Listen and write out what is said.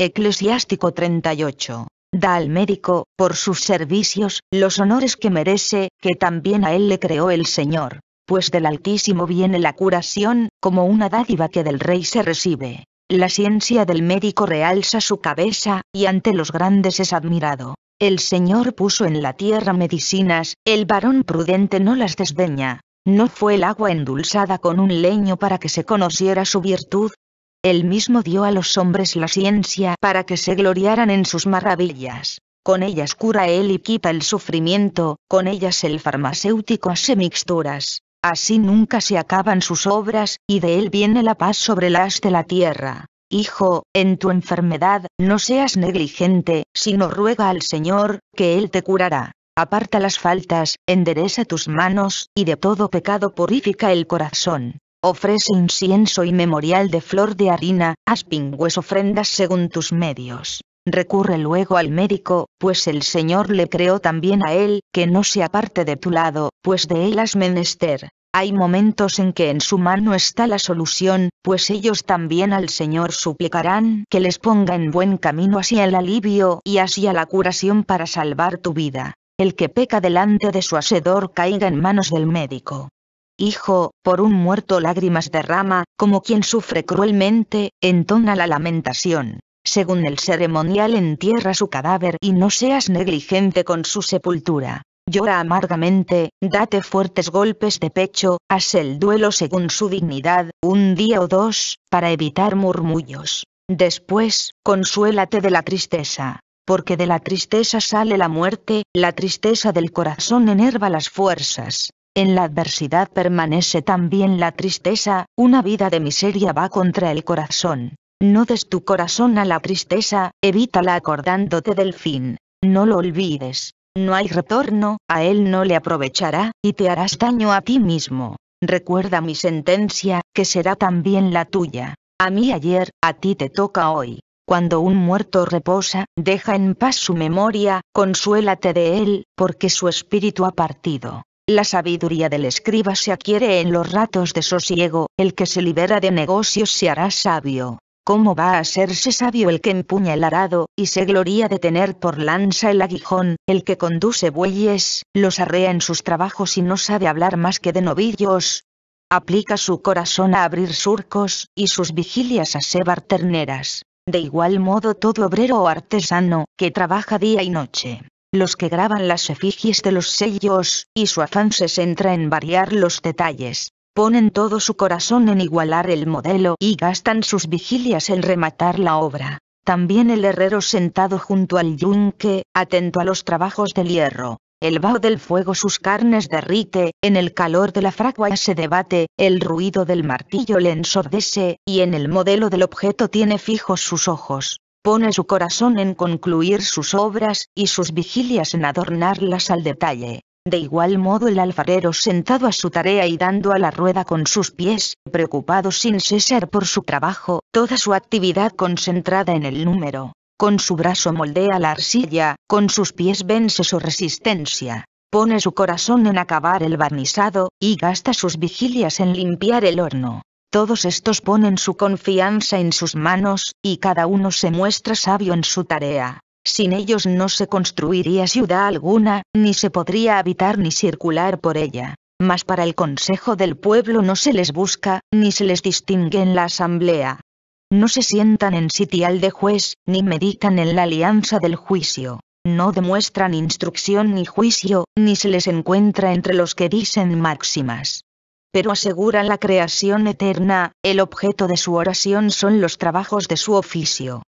Eclesiástico 38. Da al médico, por sus servicios, los honores que merece, que también a él le creó el Señor, pues del Altísimo viene la curación, como una dádiva que del Rey se recibe. La ciencia del médico realza su cabeza, y ante los grandes es admirado. El Señor puso en la tierra medicinas, el varón prudente no las desdeña. No fue el agua endulzada con un leño para que se conociera su virtud, él mismo dio a los hombres la ciencia para que se gloriaran en sus maravillas. Con ellas cura él y quita el sufrimiento, con ellas el farmacéutico hace mixturas. Así nunca se acaban sus obras, y de él viene la paz sobre las de la tierra. Hijo, en tu enfermedad, no seas negligente, sino ruega al Señor, que Él te curará. Aparta las faltas, endereza tus manos, y de todo pecado purifica el corazón. Ofrece incienso y memorial de flor de harina, haz pingües ofrendas según tus medios. Recurre luego al médico, pues el Señor le creó también a él, que no se aparte de tu lado, pues de él has menester. Hay momentos en que en su mano está la solución, pues ellos también al Señor suplicarán que les ponga en buen camino hacia el alivio y hacia la curación para salvar tu vida. El que peca delante de su hacedor caiga en manos del médico hijo, por un muerto lágrimas derrama, como quien sufre cruelmente, entona la lamentación. Según el ceremonial entierra su cadáver y no seas negligente con su sepultura. Llora amargamente, date fuertes golpes de pecho, haz el duelo según su dignidad, un día o dos, para evitar murmullos. Después, consuélate de la tristeza porque de la tristeza sale la muerte, la tristeza del corazón enerva las fuerzas, en la adversidad permanece también la tristeza, una vida de miseria va contra el corazón. No des tu corazón a la tristeza, evítala acordándote del fin. No lo olvides. No hay retorno, a él no le aprovechará, y te harás daño a ti mismo. Recuerda mi sentencia, que será también la tuya. A mí ayer, a ti te toca hoy. Cuando un muerto reposa, deja en paz su memoria, consuélate de él, porque su espíritu ha partido. La sabiduría del escriba se adquiere en los ratos de sosiego, el que se libera de negocios se hará sabio. ¿Cómo va a hacerse sabio el que empuña el arado, y se gloria de tener por lanza el aguijón, el que conduce bueyes, los arrea en sus trabajos y no sabe hablar más que de novillos? Aplica su corazón a abrir surcos, y sus vigilias a cebar terneras. De igual modo todo obrero o artesano, que trabaja día y noche, los que graban las efigies de los sellos, y su afán se centra en variar los detalles. Ponen todo su corazón en igualar el modelo y gastan sus vigilias en rematar la obra. También el herrero sentado junto al yunque, atento a los trabajos del hierro. El vaho del fuego sus carnes derrite, en el calor de la fragua se debate, el ruido del martillo le ensordece, y en el modelo del objeto tiene fijos sus ojos pone su corazón en concluir sus obras y sus vigilias en adornarlas al detalle. De igual modo el alfarero sentado a su tarea y dando a la rueda con sus pies, preocupado sin cesar por su trabajo, toda su actividad concentrada en el número. Con su brazo moldea la arcilla, con sus pies vence su resistencia. Pone su corazón en acabar el barnizado, y gasta sus vigilias en limpiar el horno. Todos estos ponen su confianza en sus manos, y cada uno se muestra sabio en su tarea. Sin ellos no se construiría ciudad alguna, ni se podría habitar ni circular por ella. Mas para el consejo del pueblo no se les busca, ni se les distingue en la asamblea. No se sientan en sitial de juez, ni meditan en la alianza del juicio. No demuestran instrucción ni juicio, ni se les encuentra entre los que dicen máximas pero aseguran la creación eterna, el objeto de su oración son los trabajos de su oficio.